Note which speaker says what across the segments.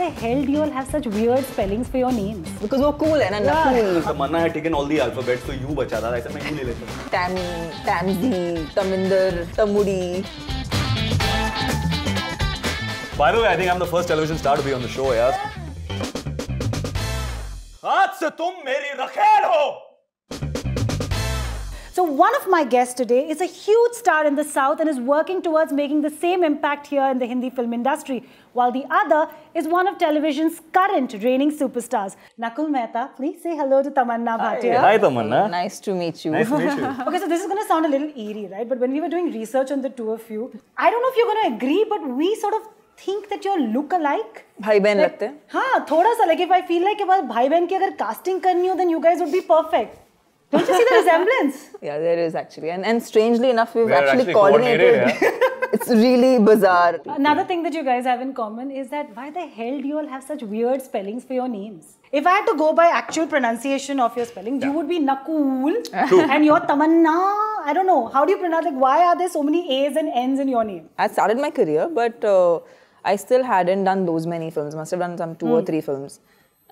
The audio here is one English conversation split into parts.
Speaker 1: the hell do you all have such weird spellings for your names? Because we're cool and yeah.
Speaker 2: cool. Manna had taken all the alphabets, so you bacha tha. I said, "Main you le leta."
Speaker 1: Tam,
Speaker 3: Tamzi, Taminder, Tamudi.
Speaker 2: By the way, I think I'm the first television star to be on the show, yeah. आज से तुम मेरी रखेल हो
Speaker 1: so one of my guests today is a huge star in the South and is working towards making the same impact here in the Hindi film industry, while the other is one of television's current reigning superstars. Nakul Mehta, please say hello to Tamanna Bhatia. Hi,
Speaker 3: Tamanna. Nice to meet you. Nice to meet you.
Speaker 1: okay, so this is going to sound a little eerie, right? But when we were doing research on the two of you, I don't know if you're going to agree, but we sort of think that you are look alike भाई बहन लगते thoda sa थोड़ा सा like if I feel like भाई बहन की अगर casting करनी हो then you guys would be perfect. Don't you see the resemblance?
Speaker 3: Yeah, there is actually. And, and
Speaker 1: strangely enough, we've actually, actually, coordinated. Yeah.
Speaker 3: it's really bizarre.
Speaker 1: Another thing that you guys have in common is that why the hell do you all have such weird spellings for your names? If I had to go by actual pronunciation of your spelling, yeah. you would be Nakul and your Tamanna. I don't know. How do you pronounce it? Like, why are there so many A's and N's in your name?
Speaker 3: I started my career, but uh, I still hadn't done those many films. Must have done some two mm. or hmm. three films.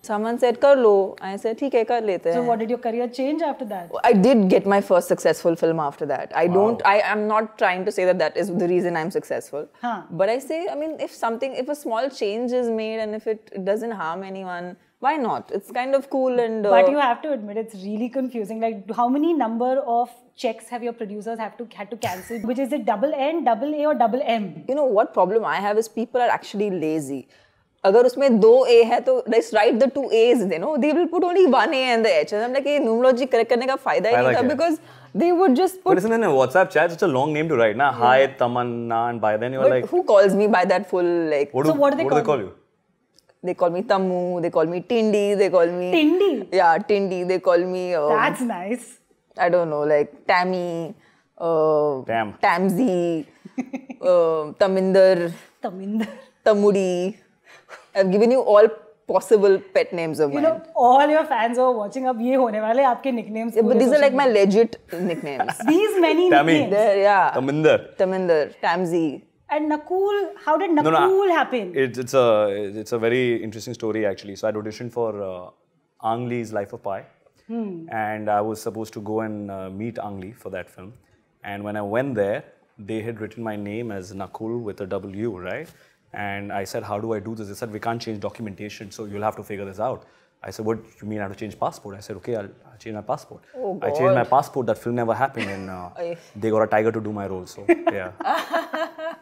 Speaker 3: Someone said, kar lo. I said, theek hai, kar lete So what
Speaker 1: did your career change after that? I did
Speaker 3: get my first successful film after that. I wow. don't, I am not trying to say that that is the reason I'm successful. Huh. But I say, I mean, if something, if a small change is made and if it doesn't harm anyone, why not? It's kind of cool and. Uh, but you have
Speaker 1: to admit, it's really confusing. Like, how many number of checks have your producers have to had to cancel? Which is it double N, double A, or double M? You know what problem I have is people are
Speaker 3: actually lazy. अगर उसमें दो A है तो let's write the two as you know they will put only one A and the H and I like ये numerology correct करने का फायदा ही नहीं था because they would just put listen in
Speaker 2: WhatsApp chat it's a long name to write ना hi Tamanna and bye then you are like
Speaker 3: who calls me by that full like
Speaker 2: so what they call you
Speaker 3: they call me Tamu they call me टिंडी they call me Tindi या Tindi they call me that's nice I don't know like Tammy Tamji Taminder Taminder Tamudi I've given you all possible pet names of you mine. You
Speaker 1: know, all your fans are watching. up. ye hone wale aapke nicknames. Yeah, but these are like my legit nicknames. these many Tammy. nicknames. There, yeah. Taminder. Taminder. Tamzi. And Nakul, how did Nakul no, no,
Speaker 2: happen? It, it's a it's a very interesting story actually. So I auditioned for uh, Ang Lee's Life of Pi, hmm. and I was supposed to go and uh, meet Ang Lee for that film. And when I went there, they had written my name as Nakul with a W, right? And I said, how do I do this? They said, we can't change documentation, so you'll have to figure this out. I said, what you mean I have to change passport? I said, okay, I'll, I'll change my passport.
Speaker 1: Oh, I changed my
Speaker 2: passport, that film never happened, and uh, they got a tiger to do my role, so yeah.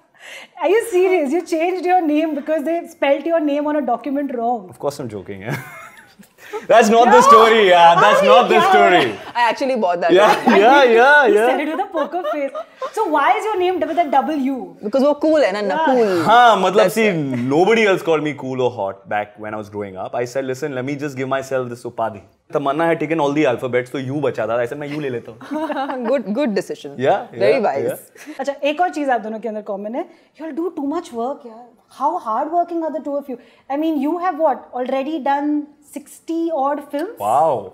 Speaker 1: Are you serious? You changed your name because they spelt your name on a document wrong.
Speaker 2: Of course I'm joking, yeah. That's not no. the story, yeah. That's I not the story.
Speaker 1: I actually bought that. Yeah, yeah, yeah, yeah. You said it with a poker face. So why is your name with a W? Because we're cool and yeah. cool.
Speaker 2: Haan, matlab, That's see, nobody else called me cool or hot back when I was growing up. I said, listen, let me just give myself this upadhi. Tamanna had taken all the alphabets, so U बचा था. I said, मैं U ले लेता
Speaker 1: हूँ. Good, good decision. Yeah, yeah very wise. अच्छा, एक और चीज़ आप दोनों के अंदर common है. You'll do too much work, यार. How hardworking are the two of you? I mean, you have what? Already done 60 odd films. Wow.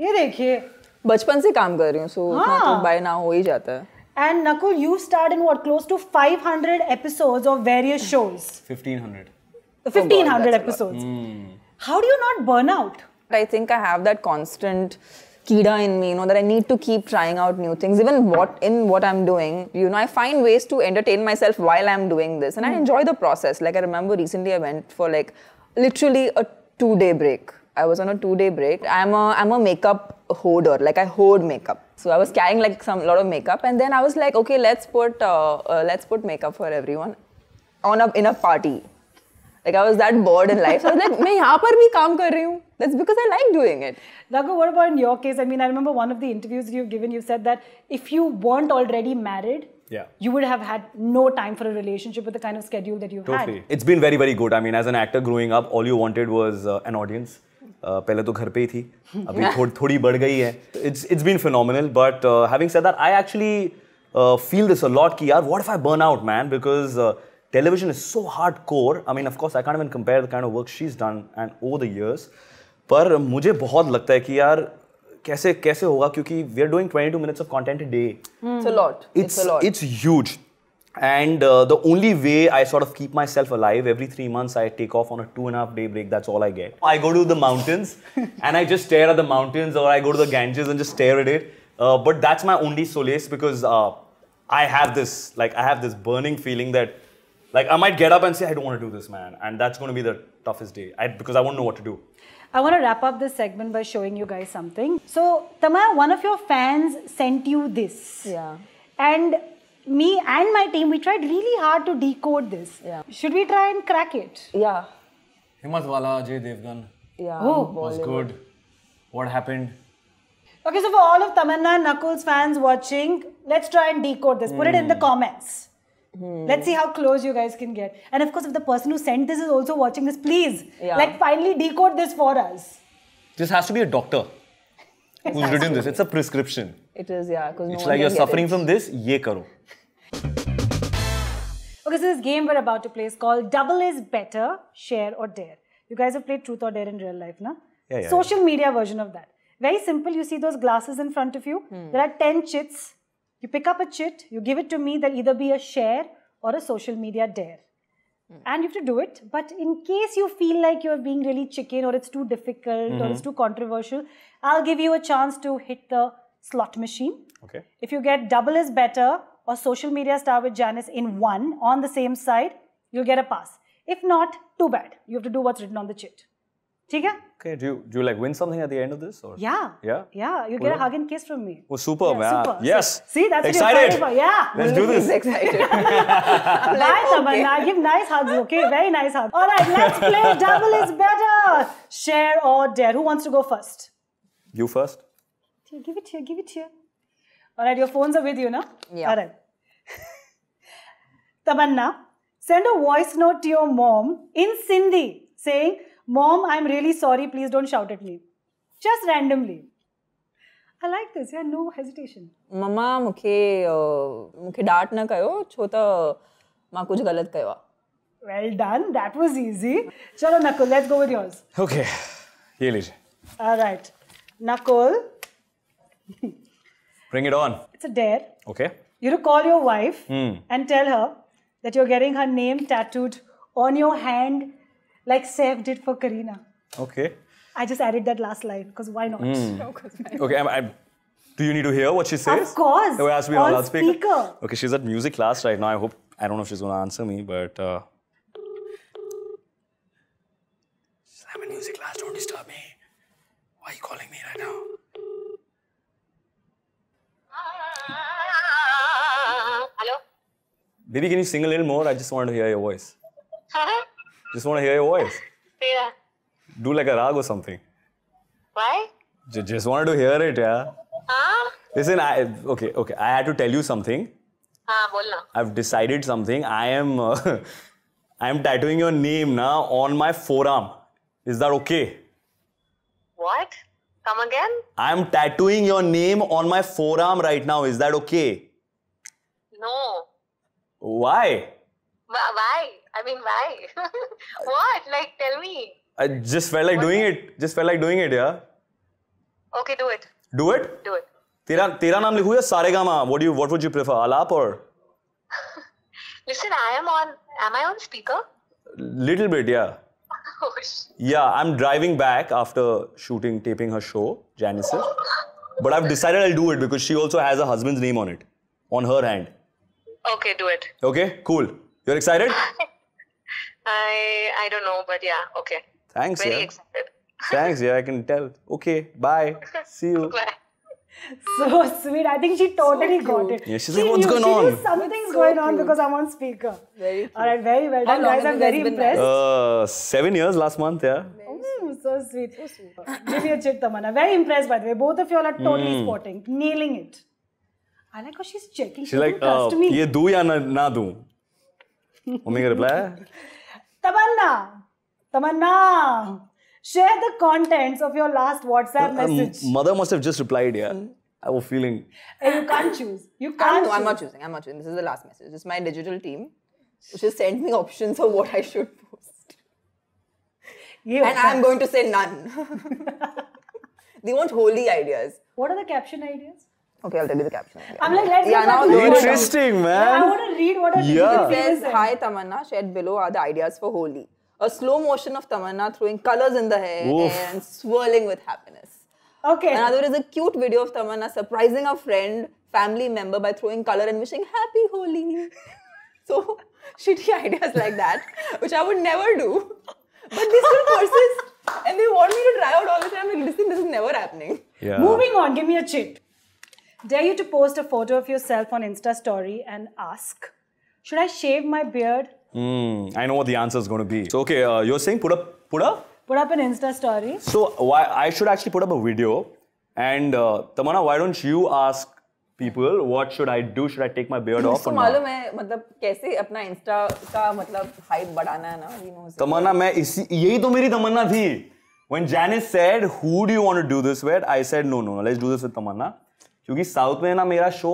Speaker 1: ये देखिए. बचपन से काम कर रही हूँ, so हाँ. तो by now हो ही जाता है. And Nakul, you starred in what close to 500 episodes of various shows.
Speaker 2: 1500.
Speaker 1: 1500 oh God, episodes. Mm. How do you not burn out? I think I
Speaker 3: have that constant kida in me, you know, that I need to keep trying out new things. Even what in what I'm doing, you know, I find ways to entertain myself while I'm doing this, and mm. I hmm. enjoy the process. Like I remember recently, I went for like literally a two-day break I was on a two day break. I'm a, I'm a makeup hoarder, like I hoard makeup. So I was carrying like some lot of makeup, and then I was like, okay, let's put uh, uh, let's put makeup for everyone on a in a party.
Speaker 1: Like I was that bored in life, so I was like, मैं यहाँ पर भी काम कर रही That's because I like doing it. Dago, what about in your case? I mean, I remember one of the interviews you've given. You said that if you weren't already married, yeah. you would have had no time for a relationship with the kind of schedule that you've totally. had.
Speaker 2: It's been very, very good. I mean, as an actor growing up, all you wanted was uh, an audience. पहले तो घर पे ही थी अभी थोड़ थोड़ी बढ़ गई है it's it's been phenomenal but having said that I actually feel this a lot कि यार what if I burn out man because television is so hardcore. I mean, of course, I can't even compare the of work work she's done and over the years. पर मुझे बहुत लगता है कि यार कैसे कैसे होगा क्योंकि we are doing 22 minutes of content day it's it's huge and uh, the only way I sort of keep myself alive every three months, I take off on a two and a half day break. That's all I get. I go to the mountains and I just stare at the mountains, or I go to the Ganges and just stare at it. Uh, but that's my only solace because uh, I have this like I have this burning feeling that like I might get up and say I don't want to do this, man, and that's going to be the toughest day I, because I won't know what to do.
Speaker 1: I want to wrap up this segment by showing you guys something. So Tamaya, one of your fans sent you this. Yeah. And me and my team, we tried really hard to decode this. Yeah. Should we try and crack it? Yeah.
Speaker 2: Himatwala, Ajay Devgan. Yeah. Oh, was good. What happened?
Speaker 1: Okay, so for all of Tamanna and Knuckles fans watching, let's try and decode this. Put it in the hmm. comments.
Speaker 2: Hmm. Let's see how
Speaker 1: close you guys can get. And of course, if the person who sent this is also watching this, please, yeah. like, finally decode this for us.
Speaker 2: This has to be a doctor
Speaker 1: who's written this. It's
Speaker 2: a prescription.
Speaker 1: It is, yeah. It's no like you're suffering it. from
Speaker 2: this, ye karo.
Speaker 1: Okay, so this game we're about to play is called Double is Better, Share or Dare. You guys have played Truth or Dare in real life, na? Yeah, yeah. Social yeah. media version of that. Very simple. You see those glasses in front of you. Hmm. There are 10 chits. You pick up a chit, you give it to me. There'll either be a share or a social media dare. Hmm. And you have to do it. But in case you feel like you're being really chicken or it's too difficult mm -hmm. or it's mm-hmm. too controversial, I'll give you a chance to hit the slot machine. Okay. If you get double is better, or social media star with Janice in one on the same side, you'll get a pass. If not, too bad. You have to do what's written on the chit. Okay?
Speaker 2: Okay, do you, do you like win something at the end of this? Or? Yeah. Yeah?
Speaker 1: Yeah, you get a hug and kiss from me.
Speaker 2: Oh, super, yeah, man. Super. Yes. see, that's excited. what you're excited for.
Speaker 1: Yeah. Let's do this. excited. Nice, okay. Give nice hugs, okay? Very nice hugs. All right, let's play Double is Better. Share or dare. Who wants to go first? You first. Here, give it here, give it here. All right, your phones are with you, no? Yeah. All right. Tamanna, send a voice note to your mom in Sindhi saying, Mom, I'm really sorry. Please don't shout at me. Just randomly. I like this. Yeah, no hesitation.
Speaker 3: Mama, mukhe, मुखे डांट ना कयो छो त मां कुछ गलत कयो Well done.
Speaker 1: That was easy. चलो Nakul, let's go with yours.
Speaker 2: Okay. Ye lije.
Speaker 1: All right. Nakul. Bring it on. It's a dare. Okay. You to call your wife mm. and tell her that you're getting her name tattooed on your hand like Sev did for Karina. Okay. I just added that last line because why not? Mm.
Speaker 2: okay, I'm, I'm, do you need to hear what she says? Of course. It oh, has on, Speaker. Okay, she's at music class right now. I hope, I don't know if she's going to answer me, but. Uh, I'm in music class, don't disturb me. Why are you calling me right now? Baby, can you sing a little more? I just want to hear your voice. Huh? Just want to hear your voice. Yeah. Do like a rag or something. Why? J- just wanted to hear it, yeah. Huh? Listen, I okay, okay. I had to tell you something. Ah, बोलना. I've decided something. I am, uh, I am tattooing your name now on my forearm. Is that okay?
Speaker 1: What? Come again?
Speaker 2: I am tattooing your name on my forearm right now. Is that okay? No. Why?
Speaker 1: Why? I mean, why? what? Like, tell me.
Speaker 2: I just felt like what? doing it. Just felt like doing it, yeah. Okay, do it. Do it? Do it. Tera, तेरा naam लिखूं या Saregama what what you, what would you prefer, alap or?
Speaker 1: Listen, I am on. Am I on speaker?
Speaker 2: Little bit, oh, yeah i'm driving back after shooting taping her show janice but i've decided i'll do it because she also has her husband's name on it on her hand Okay, do it. Okay, cool. You're excited?
Speaker 1: I I don't know, but yeah, okay.
Speaker 2: Thanks. Very yeah. excited. Thanks, yeah, I can tell. Okay, bye. See you. Bye.
Speaker 1: So sweet. I think she totally so got it.
Speaker 2: Yeah, she's she like, what's knew, going she on?
Speaker 1: Something's so going on because I'm on speaker. Very cute. All right, very well done, guys. I'm very impressed.
Speaker 2: Uh, seven years last month, yeah.
Speaker 1: Mm, so sweet. So sweet. Give your chit, Tamana. Very impressed, by the way. Both of you all are totally mm. sporting, nailing it. I like how she's checking. She's like, uh, me. ये
Speaker 2: दू या ना ना दू?
Speaker 1: Omega reply. Tamanna, Tamanna, share the contents of your last WhatsApp message.
Speaker 2: Mother must have just replied, yeah. Mm. I was feeling.
Speaker 1: You can't choose. You can't. I'm, I'm
Speaker 3: not choosing. I'm not choosing. This is the last message. It's my digital team, which has sent me options of what I should post. You and I'm going to say
Speaker 1: none.
Speaker 3: they want holy ideas.
Speaker 1: What are the caption ideas?
Speaker 3: Okay, I'll tell you the caption. Yeah. I'm like, let's yeah, now interesting, man. I want to read what it yeah. says. Hi, Tamanna. Shared below are the ideas for Holi. A slow motion of Tamanna throwing colors in the hair Oof. and swirling with happiness. Okay. Another is a cute video of Tamanna surprising a friend, family member by throwing color and wishing happy Holi. so shitty ideas like that, which I would
Speaker 1: never do. But these still courses, and they want me to try out all the time. Like, listen, this is never happening. Yeah. Moving on, give me a chit. Dare you to post a photo of yourself on Insta story and ask, should I shave my beard?
Speaker 2: Hmm, I know what the answer is going to be. So okay, uh, you're saying put up, put up?
Speaker 1: Put up an Insta story. So
Speaker 2: why I should actually put up a video and uh, Tamana, why don't you ask people what should I do? Should I take my beard off or not? मालूम
Speaker 3: I mean, how अपना Insta का मतलब hype
Speaker 2: बढ़ाना है When Janice said, who do you want to do this with? I said, no, no, no, let's do this with Tamanna. क्योंकि south में ना मेरा शो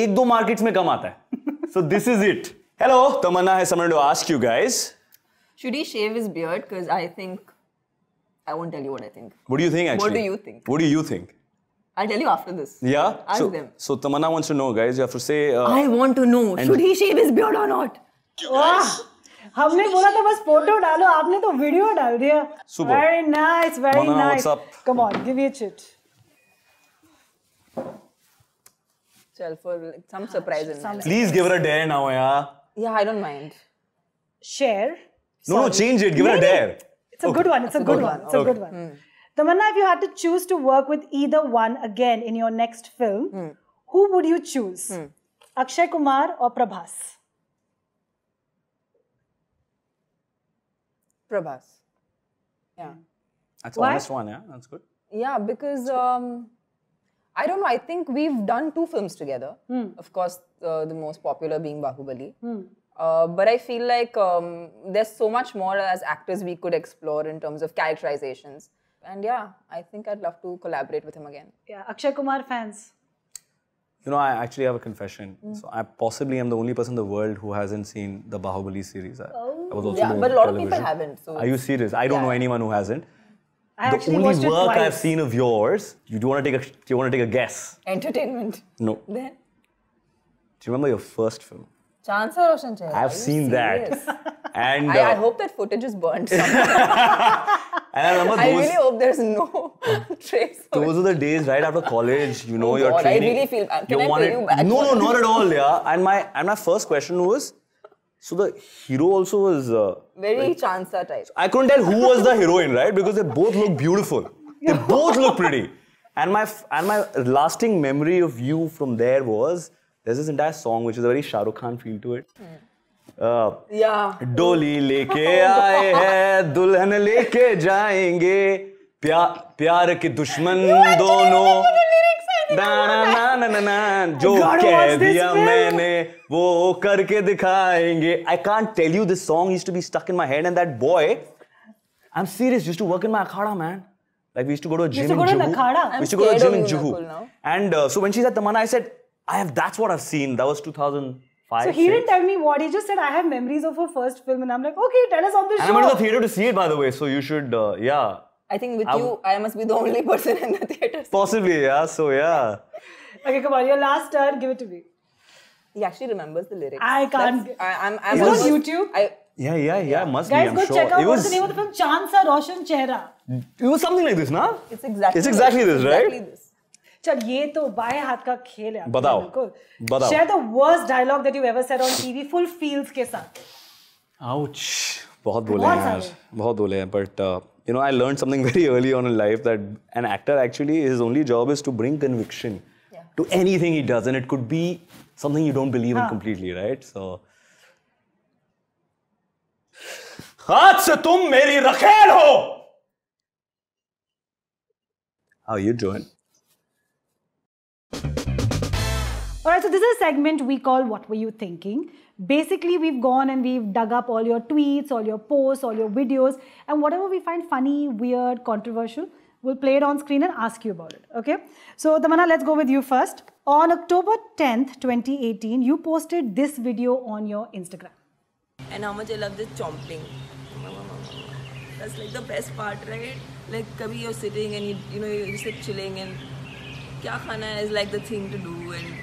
Speaker 2: एक दो मार्केट्स में कम आता है so this is it hello Tamanna है someone to ask you guys
Speaker 3: should he shave his beard cuz i think i won't tell you what i think
Speaker 2: what do you think actually what do you think what do you think
Speaker 3: I'll tell you after this. Yeah. Ask so, them.
Speaker 2: So Tamanna wants to know, guys. You have to say. Uh, I
Speaker 1: want to know. Should he shave his beard or not? Wow. हमने बोला था बस photo डालो आपने तो video डाल दिया super very nice very nice come on give me a chit
Speaker 3: itself some ah, surprise in some
Speaker 2: Please give her a dare now, yeah.
Speaker 3: Yeah, I don't mind. Share.
Speaker 2: No, no, change it. Give her a dare.
Speaker 1: It's a Okay. good one. It's a good one. It's a good one. Hmm. Tamanna, if you had to choose to work with either one again in your next film, hmm. who would you choose? Hmm. Akshay Kumar or Prabhas?
Speaker 3: Prabhas. Yeah.
Speaker 2: That's the honest one, yeah. That's good.
Speaker 3: Yeah, because um, I don't know. I think we've done two films together. Mm. Of course, uh, the most popular being Bahubali. Mm. Uh, but I feel like um, there's so much more as actors we could explore in terms of characterizations. And yeah, I think I'd love to collaborate with him again. Yeah, Akshay Kumar fans.
Speaker 2: You know, I actually have a confession. Mm. So I possibly am the only person in the world who hasn't seen the Bahubali series. I, oh. I was also yeah, but a lot television. of people haven't. So Are you serious? I don't yeah. know anyone who hasn't. I the actually only work I've seen of yours. You do want to take a you want to take a guess?
Speaker 1: Entertainment. No. Then.
Speaker 2: Do you remember your first film?
Speaker 3: Chance or Roshan Chahal. I've seen serious? that.
Speaker 2: And uh, I,
Speaker 3: hope that footage is burned. and
Speaker 2: I remember those. I really
Speaker 3: hope there's no
Speaker 2: trace. Those are the days right after college. You know, oh you're God, training. I really feel. Bad. Uh, can you I wanted, you back? No, no, not at all, yeah. And my and my first question was, So the hero also was uh,
Speaker 3: very like, chancer type. I
Speaker 2: couldn't tell who was the heroine, right? Because they both look beautiful. They both look pretty. And my and my lasting memory of you from there was there's this entire song which is a very Shah Rukh Khan feel to it. Uh, yeah. Hmm. डोली लेके आए हैं दुल्हन लेके जाएंगे प्या, प्यार के दुश्मन दोनों Na na na na na. Jo कह diya maine. वो करके दिखाएंगे I can't tell you this song used to be stuck in my head and that boy I'm serious used to work in my Akhara, man like we used to go to a gym in Juhu we used to go to a gym in Juhu and uh, so when she said Tamanna I said I have that's what I've seen that was 2005. so he did didn't
Speaker 1: tell me what. He just said, I have memories of her first film. And I'm like, okay, tell us on the show. i went to the
Speaker 2: theater to see it, by the way. So you should, uh, yeah.
Speaker 1: I think with I'm, you, I must be
Speaker 3: the only person in the theater.
Speaker 2: Possibly, yeah. So, yeah.
Speaker 3: okay, come on. Your last turn. Give it to me. He actually remembers the lyrics. I can't. I, am I'm, I'm it's on YouTube. I,
Speaker 2: yeah, yeah, yeah. Must Guys, be. Guys, go sure. check out it was, what's the name of
Speaker 1: the film? Chansa Roshan Chehra.
Speaker 2: It was something like this, na?
Speaker 1: It's exactly. It's exactly this, this right? Exactly this. चल ये तो बाएं हाथ का खेल है बताओ बताओ share the worst dialogue that you ever said on TV full feels के साथ
Speaker 2: बहुत बोले हैं यार बहुत बोले हैं but you know, I learned something very early on in life that an actor actually his only job is to bring conviction yeah. to anything he does, and it could be something you don't believe in completely, right? So. आज से तुम मेरी रखेल हो How you doing?
Speaker 1: All right, so this is a segment we call What Were You Thinking? Basically, we've gone and we've dug up all your tweets, all your posts, all your videos, and whatever we find funny, weird, controversial, we'll play it on screen and ask you about it, okay? So, Damana, let's go with you first. On October 10th, 2018, you posted this video on your Instagram.
Speaker 3: And how much I love the chomping. That's like the best part, right? Like, kabhi you're sitting and you, you know, you're just chilling and kya khana is like the thing to do. And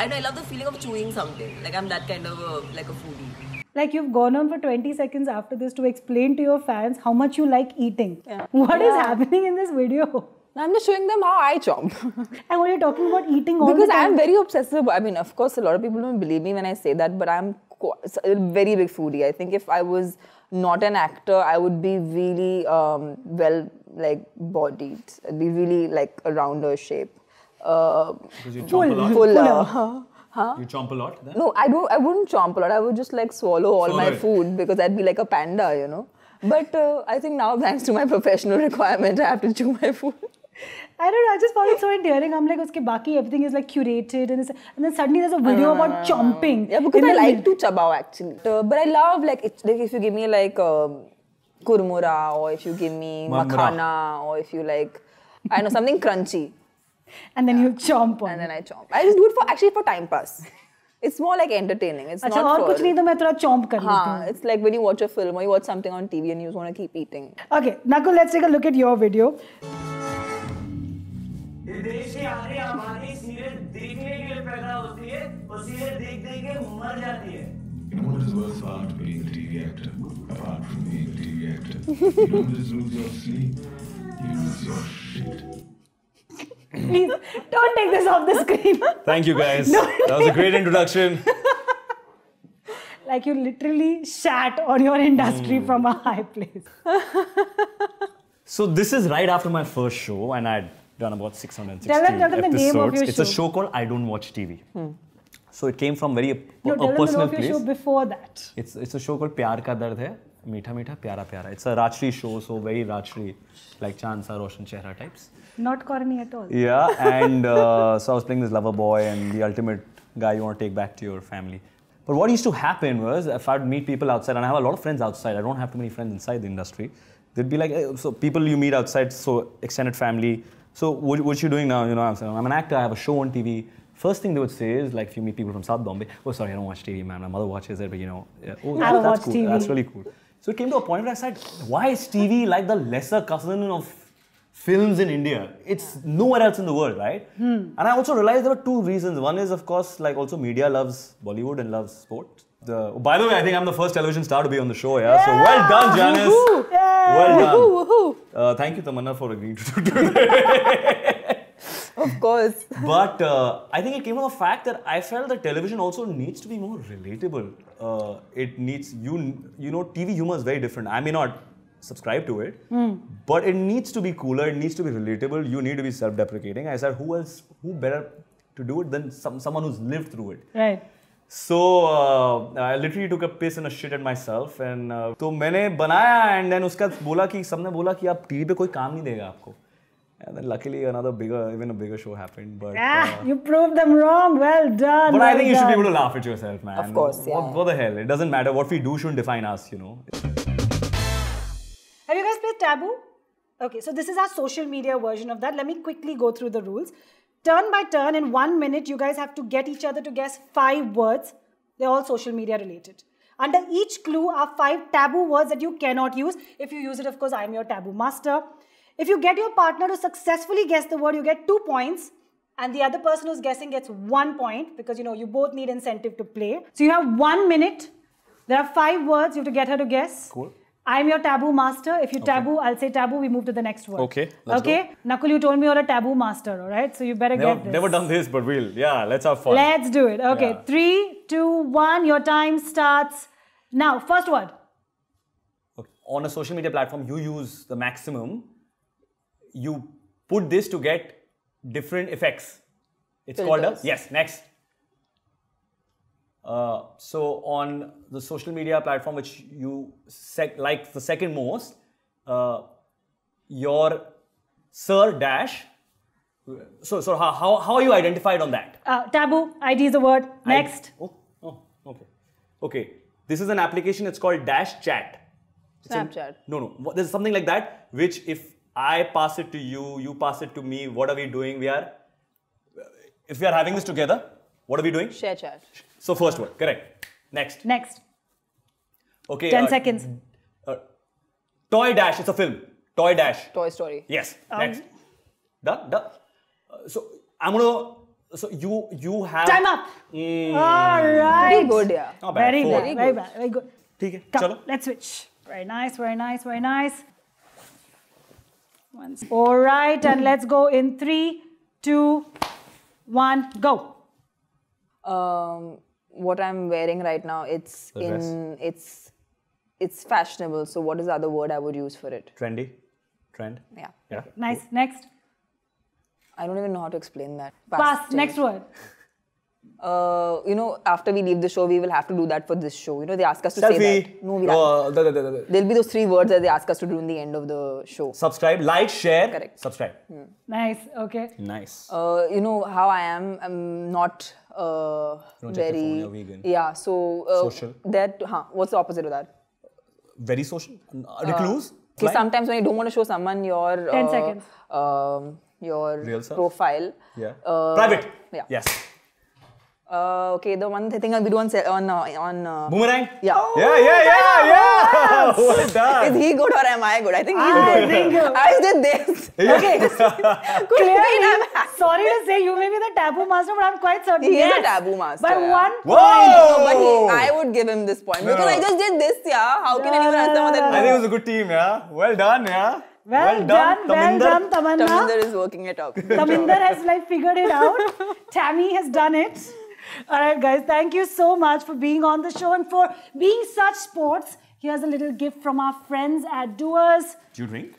Speaker 3: I know I love the feeling of chewing something. Like, I'm that kind of a, like a foodie.
Speaker 1: Like, you've gone on for 20 seconds after this to explain to your fans how much you like eating. Yeah. What yeah. is happening in this video? I'm just showing them how I chomp. and when you're talking about eating all Because I'm very obsessive. I mean,
Speaker 3: of course, a lot of people don't believe me when I say that, but I'm a very big foodie. I think if I was not an actor, I would be really um, well, like, bodied. I'd be really, like, a rounder shape. Uh,
Speaker 2: you chomp full, a lot. Fuller. Fuller. Huh? You chomp a lot? Then? No,
Speaker 3: I don't. I wouldn't chomp a lot. I would just like swallow all swallow my it. food because I'd be like
Speaker 1: a panda, you know. But uh, I think now, thanks to my professional requirement, I have to chew my food. I don't know. I just found it so endearing. I'm like, okay, baki everything is like curated, and, and then suddenly there's a video about ah. chomping. Yeah, because I like
Speaker 3: to chabao actually,
Speaker 1: uh, but I love like it's like if you give
Speaker 3: me like um, kurmura or if you give me Mamura. makhana or if you like I know something crunchy, and then yeah. you chomp on. And then I chomp. I just do it for actually for time pass. It's more like entertaining. It's अच्छा, not और कुछ नहीं तो मैं थोड़ा chomp कर लेती हूँ. It's like when you watch a film or you watch something on TV and you just want to keep eating.
Speaker 1: Okay, Nakul, let's take a look at your video. Please don't take this off the screen.
Speaker 2: Thank you guys. No, that was a great introduction.
Speaker 1: like you literally shat on your industry mm. from a high place.
Speaker 2: so this is right after my first show, and I'd done about 660 tell them, tell them episodes. The name of your it's show. a show called I Don't Watch TV. Hmm. So it came from very a, no, a personal place. No, them the name of your show
Speaker 1: before that.
Speaker 2: It's it's a show called Pyar Ka Dard Hai meetha meetha, pyara pyara. It's a Rajshri show, so very Rajshri, like Chansa, Roshan Chehra types.
Speaker 1: Not corny at all. Yeah,
Speaker 2: and uh, so I was playing this lover boy and the ultimate guy you want to take back to your family. But what used to happen was if I'd meet people outside, and I have a lot of friends outside, I don't have too many friends inside the industry. They'd be like, so people you meet outside, so extended family. So what, what you doing now? You know, I'm an actor, I have a show on TV. First thing they would say is like, if you meet people from South Bombay, oh sorry, I don't watch TV, man. My mother watches it, but you know, oh I that's, that's cool. TV. That's really cool. So it came to a point where I said, why is TV like the lesser cousin of films in India? It's nowhere else in the world, right? Hmm. And I also realized there are two reasons. One is, of course, like also media loves Bollywood and loves sport. The, oh, by the way, I think I'm the first television star to be on the show, yeah? yeah. So well done, Janice. Yeah. Well done. Uh, thank you, Tamanna, for agreeing to do that. of course. but uh, I think it came from the fact that I felt that television also needs to be more relatable uh, it needs you you know TV humor is very different. I may not subscribe to it, mm. but it needs to be cooler. It needs to be relatable. You need to be self-deprecating. I said, who else? Who better to do it than some someone who's lived through it? Right. So I literally took a piss and shit at myself and to मैंने banaya and then uska बोला कि सबने बोला कि आप TV पे कोई काम नहीं देगा आपको and then luckily another bigger, even a bigger show happened. But
Speaker 1: yeah, uh, you proved them wrong. Well done. But well I think done. you should be able to
Speaker 2: laugh at yourself, man. Of course, yeah. What, what the hell? It doesn't matter. What we do shouldn't define us, you know. Have
Speaker 1: you guys played Taboo? Okay, so this is our social media version of that. Let me quickly go through the rules. Turn by turn, in one minute, you guys have to get each other to guess five words. They're all social media related. Under each clue are five taboo words that you cannot use. If you use it, of course, I'm your taboo master. If you get your partner to successfully guess the word, you get two points and the other person who's guessing gets one point because you know you both need incentive to play. So you have one minute. There are five words you have to get her to guess. Cool. I'm your taboo master. If you okay. taboo, I'll say taboo. We move to the next word. Okay. okay. Go. Nakul, you told me you're a taboo master, all right? So you better never, get this. Never done
Speaker 2: this, but we'll. Yeah, let's have fun. Let's do it. Okay. Yeah.
Speaker 1: Three, two, one. Your time starts now. First word.
Speaker 2: Okay. On a social media platform, you use the maximum you put this to get different effects. It's Filters. called a yes. Next. Uh, so on the social media platform which you sec- like the second most, uh, your sir dash. So so how, how, how are you identified on that?
Speaker 1: Uh, taboo ID is the word. Next. I, oh, oh
Speaker 2: okay okay. This is an application. It's called Dash Chat. Snapchat. no no. There's something like that which if I pass it to you, you pass it to me. What are we doing? We are, if we are having this together, what are we doing? Share chat. So first one, correct. Next. Next. Okay. Ten uh, seconds. Uh, Toy Dash. It's a film. Toy Dash. Toy Story. Yes. Um, Next. Duh, duh. Uh, so I'm gonna. So you you have. Time up. Mm, All right. Very good. Yeah. Very, good. very, very, good. very good. ठीक है. चलो. Let's switch.
Speaker 1: Very nice. Very nice. Very nice. All right, and let's go in three, two, one, go.
Speaker 3: Um, what I'm wearing right now, it's the in dress. it's it's fashionable. So what is the other word I would use for it?
Speaker 2: Trendy. Trend. Yeah. Yeah. Nice.
Speaker 1: Next.
Speaker 3: I don't even know how to explain that. Past. Pass. Next word uh, you know, after we leave the show, we will have to do that for this show. You know, they ask us to Selfie. say that.
Speaker 2: No, we oh, da, da, da, da. There'll
Speaker 3: be those three words that they ask us to do in the end of the show.
Speaker 2: Subscribe, like, share. Correct. Subscribe. Hmm.
Speaker 3: Nice. Okay. Nice. Uh, you know how I am. I'm not uh,
Speaker 2: very. Phone, vegan. Yeah.
Speaker 3: So. Uh, social. That. Huh, what's the opposite of that?
Speaker 2: Very social. Uh, recluse. Okay. Uh,
Speaker 3: sometimes when you don't want to show someone your. Ten uh, seconds. Um, your Real profile. Yeah. Private. Yeah. Yes. Uh, okay, the one thing I'll be doing on uh, on uh, boomerang. Yeah. Oh,
Speaker 2: yeah, yeah, yeah, yeah. well done. Is he
Speaker 3: good or am I good? I think he's I good. Think uh, I did this. okay.
Speaker 1: Clearly, sorry to say, you may be the taboo master, but I'm quite certain. he's yes. a taboo master. By one
Speaker 3: Whoa! point. but he, I would give him this point no. because I just did this, yeah. How can anyone
Speaker 2: ask someone that? I think it was a good team, yeah. Well done, yeah. Well, well, done, done. well done, Tamanna. Taminder is
Speaker 3: working it out.
Speaker 1: Taminder has like figured it out. Tammy has done it. All right, guys, thank you so much for being on the show and for being such sports. Here's a little gift from our friends at Doers. Do you drink?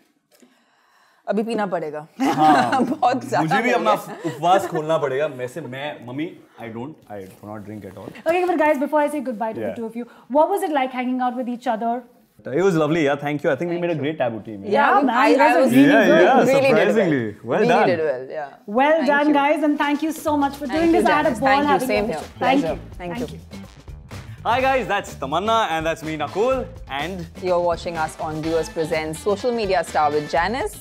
Speaker 1: अभी पीना पड़ेगा
Speaker 2: हाँ, बहुत मुझे भी अपना उपवास खोलना पड़ेगा वैसे मैं मम्मी I don't I do not drink at all
Speaker 1: okay but guys before I say good the two of you, what was it like hanging out with each other?
Speaker 2: It was lovely. Yeah, thank you. I think thank we made a great taboo team.
Speaker 1: Yeah, yeah man, I,
Speaker 3: I was really yeah, good. Yeah,
Speaker 2: surprisingly. well. well really done. Did well,
Speaker 1: yeah. well thank done, you. guys, and thank you so much for doing this. I had a ball thank having you. Same Here. Thank, you.
Speaker 3: Thank, you.
Speaker 2: Hi guys, that's Tamanna and that's me, Nakul, and
Speaker 3: you're watching us on Viewers Presents Social Media Star with Janice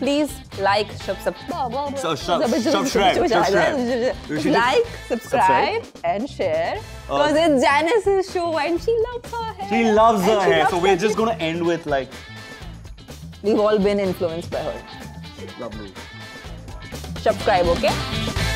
Speaker 3: Please like, subscribe.
Speaker 2: So, subscribe. Like,
Speaker 3: subscribe, and share. Uh, because uh, it's Janice's show and she loves her hair. She loves her hair. So, we're
Speaker 2: just going to end with like.
Speaker 3: We've all been influenced by her.
Speaker 2: Lovely.
Speaker 1: Subscribe, okay?